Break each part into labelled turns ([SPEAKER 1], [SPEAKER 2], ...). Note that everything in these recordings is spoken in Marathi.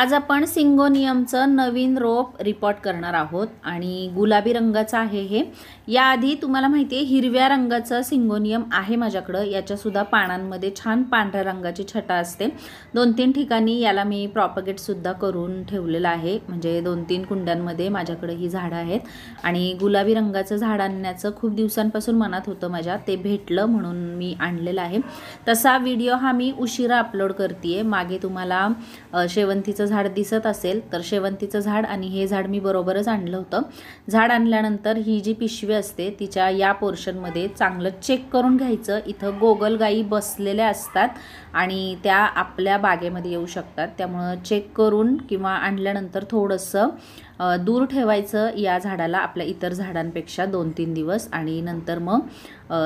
[SPEAKER 1] आज आपण सिंगोनियमचं नवीन रोप रिपोर्ट करणार आहोत आणि गुलाबी रंगाचं आहे हे याआधी तुम्हाला माहिती आहे हिरव्या रंगाचं सिंगोनियम आहे माझ्याकडं याच्यासुद्धा पानांमध्ये छान पांढऱ्या रंगाची छटा असते दोन तीन ठिकाणी याला मी प्रॉपगेटसुद्धा करून ठेवलेलं आहे म्हणजे दोन तीन कुंड्यांमध्ये माझ्याकडे ही झाडं आहेत आणि गुलाबी रंगाचं झाड आणण्याचं खूप दिवसांपासून मनात होतं माझ्या ते भेटलं म्हणून मी आणलेलं आहे तसा व्हिडिओ हा मी उशिरा अपलोड करते मागे तुम्हाला शेवंतीचं शेवंतीचं झाड दिसत असेल तर शेवंतीचं झाड आणि हे झाड मी बरोबरच आणलं होतं झाड आणल्यानंतर ही जी पिशवी असते तिच्या या पोर्शनमध्ये चांगलं चेक करून घ्यायचं इथं गाई बसलेल्या असतात आणि त्या आपल्या बागेमध्ये येऊ शकतात त्यामुळं चेक करून किंवा आणल्यानंतर थोडंसं दूर ठेवायचं या झाडाला आपल्या इतर झाडांपेक्षा दोन तीन दिवस आणि नंतर मग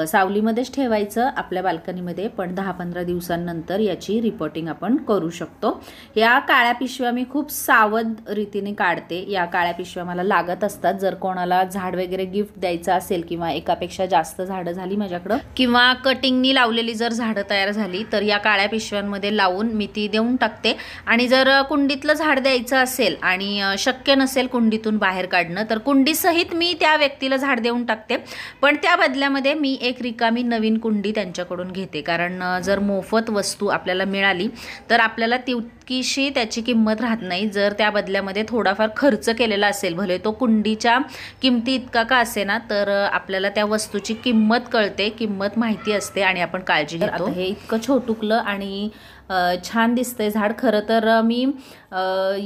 [SPEAKER 1] सावलीमध्येच ठेवायचं आपल्या बाल्कनीमध्ये पण दहा पंधरा दिवसांनंतर याची रिपोर्टिंग आपण करू शकतो या काळ्या पिशव्या मी खूप सावध रीतीने काढते या काळ्या पिशव्या मला लागत असतात जर कोणाला झाड वगैरे गिफ्ट द्यायचं असेल किंवा एकापेक्षा जास्त झाडं झाली माझ्याकडं किंवा कटिंगनी लावलेली जर झाडं तयार झाली तर या काळ्या पिशव्यांमध्ये लावून मी ती देऊन टाकते आणि जर कुंडीतलं झाड द्यायचं असेल आणि शक्य नसेल कुंडीतून बाहेर काढणं तर कुंडीसहित मी त्या व्यक्तीला झाड देऊन टाकते पण त्या बदल्यामध्ये मी एक रिकामी नवीन कुंडी त्यांच्याकडून घेते कारण जर मोफत वस्तू आपल्याला मिळाली तर आपल्याला तितकीशी त्याची किंमत राहत नाही जर त्या बदल्यामध्ये थोडाफार खर्च केलेला असेल भले तो कुंडीच्या किमती इतका का असे ना तर आपल्याला त्या वस्तूची किंमत कळते किंमत माहिती असते आणि आपण काळजी घेतो हे इतकं छोटुकलं आणि छान दिसते झाड खरं तर मी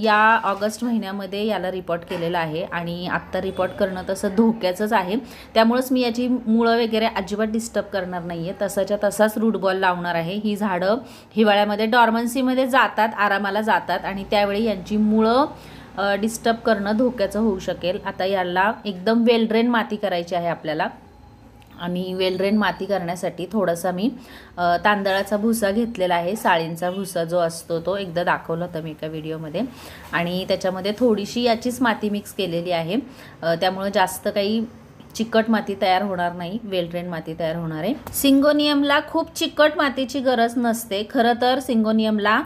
[SPEAKER 1] या ऑगस्ट महिन्यामध्ये याला रिपोर्ट केलेलं आहे आणि आत्ता रिपोर्ट करणं तसं धोक्याचंच आहे त्यामुळंच मी याची मुळं वगैरे अजिबात डिस्टर्ब करणार नाही आहे तसाच्या तसाच रूटबॉल लावणार आहे ही झाडं हिवाळ्यामध्ये डॉर्मन्सीमध्ये जातात आरामाला जातात आणि त्यावेळी यांची मुळं डिस्टर्ब करणं धोक्याचं होऊ शकेल आता याला एकदम वेलड्रेन माती करायची आहे आपल्याला आणि वेलरेन माती करण्यासाठी थोडासा मी तांदळाचा भुसा घेतलेला आहे साळींचा भुसा जो असतो तो एकदा दाखवला होता मी एका व्हिडिओमध्ये आणि त्याच्यामध्ये थोडीशी याचीच माती मिक्स केलेली आहे त्यामुळं जास्त काही चिकट माती तयार होणार नाही वेलड्रेन माती तयार होणार आहे सिंगोनियमला खूप चिकट मातीची गरज नसते खरं तर सिंगोनियमला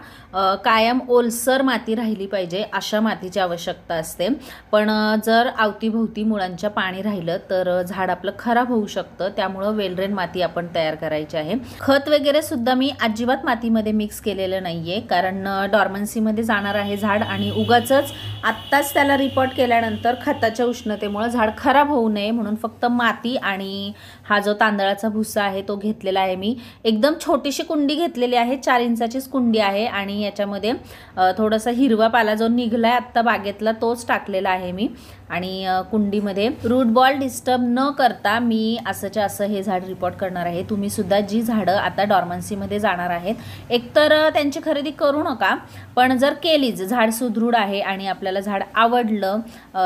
[SPEAKER 1] कायम ओलसर माती राहिली पाहिजे अशा मातीची आवश्यकता असते पण जर अवतीभोवती मुळांच्या पाणी राहिलं तर झाड आपलं खराब होऊ शकतं त्यामुळं वेलड्रेन माती आपण तयार करायची आहे खत वगैरे सुद्धा मी अजिबात मातीमध्ये मिक्स केलेलं नाही आहे कारण डॉर्मन्सीमध्ये जाणार आहे झाड आणि उगाच आत्ताच त्याला रिपोर्ट केल्यानंतर खताच्या उष्णतेमुळे झाड खराब होऊ नये म्हणून फक्त माती आणि हा जो तांदळाचा भुसा आहे तो घेतलेला आहे मी एकदम छोटीशी कुंडी घेतलेली आहे चार इंचाचीच कुंडी आहे आणि याच्यामध्ये थोडासा हिरवा पाला जो निघला आहे आत्ता बागेतला तोच टाकलेला आहे मी आणि कुंडीमध्ये रूट बॉल डिस्टर्ब न करता मी असंच्या असं हे झाड रिपोर्ट करणार आहे तुम्ही सुद्धा जी झाडं आता डॉर्मन्सीमध्ये जाणार आहेत एकतर त्यांची खरेदी करू नका पण जर केलीच झाड सुदृढ आहे आणि आपल्याला झाड आवडलं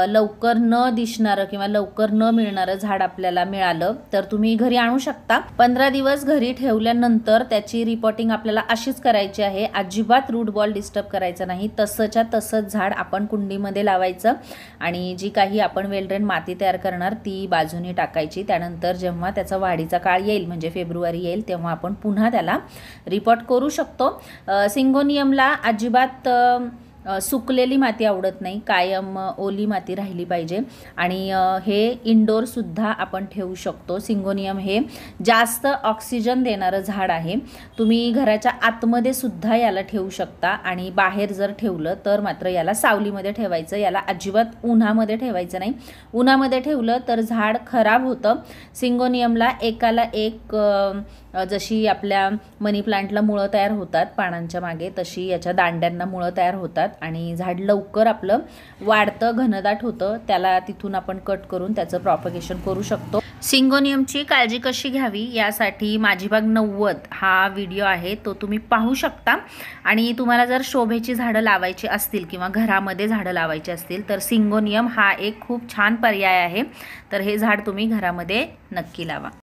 [SPEAKER 1] लवकर न दिसणारं किंवा लवकर न मिळणार येणारं झाड आपल्याला मिळालं तर तुम्ही घरी आणू शकता पंधरा दिवस घरी ठेवल्यानंतर त्याची रिपोर्टिंग आपल्याला अशीच करायची आहे अजिबात रूट बॉल डिस्टर्ब करायचा नाही तसंच्या तसंच झाड आपण कुंडीमध्ये लावायचं आणि जी काही आपण वेलड्रेन माती तयार करणार ती बाजूने टाकायची त्यानंतर जेव्हा त्याचा वाढीचा काळ येईल म्हणजे फेब्रुवारी येईल तेव्हा आपण पुन्हा त्याला रिपोर्ट करू शकतो सिंगोनियमला अजिबात सुकलेली माती आवडत नाही कायम ओली माती राहिली पाहिजे आणि हे इंडोरसुद्धा आपण ठेवू शकतो सिंगोनियम हे जास्त ऑक्सिजन देणारं झाड आहे तुम्ही घराच्या आतमध्ये सुद्धा याला ठेवू शकता आणि बाहेर जर ठेवलं तर मात्र याला सावलीमध्ये ठेवायचं याला अजिबात उन्हामध्ये ठेवायचं नाही उन्हामध्ये ठेवलं तर झाड खराब होतं सिंगोनियमला एकाला एक जशी आपल्या मनी प्लांटला मुळं तयार होतात पानांच्या मागे तशी याच्या दांड्यांना मुळं तयार होतात आणि झाड लवकर आपलं वाढतं घनदाट होतं त्याला तिथून आपण कट करून त्याचं प्रॉपगेशन करू शकतो सिंगोनियमची काळजी कशी घ्यावी यासाठी माझी बाग नव्वद हा व्हिडिओ आहे तो तुम्ही पाहू शकता आणि तुम्हाला जर शोभेची झाडं लावायची असतील किंवा घरामध्ये झाडं लावायची असतील तर सिंगोनियम हा एक खूप छान पर्याय आहे तर हे झाड तुम्ही घरामध्ये नक्की लावा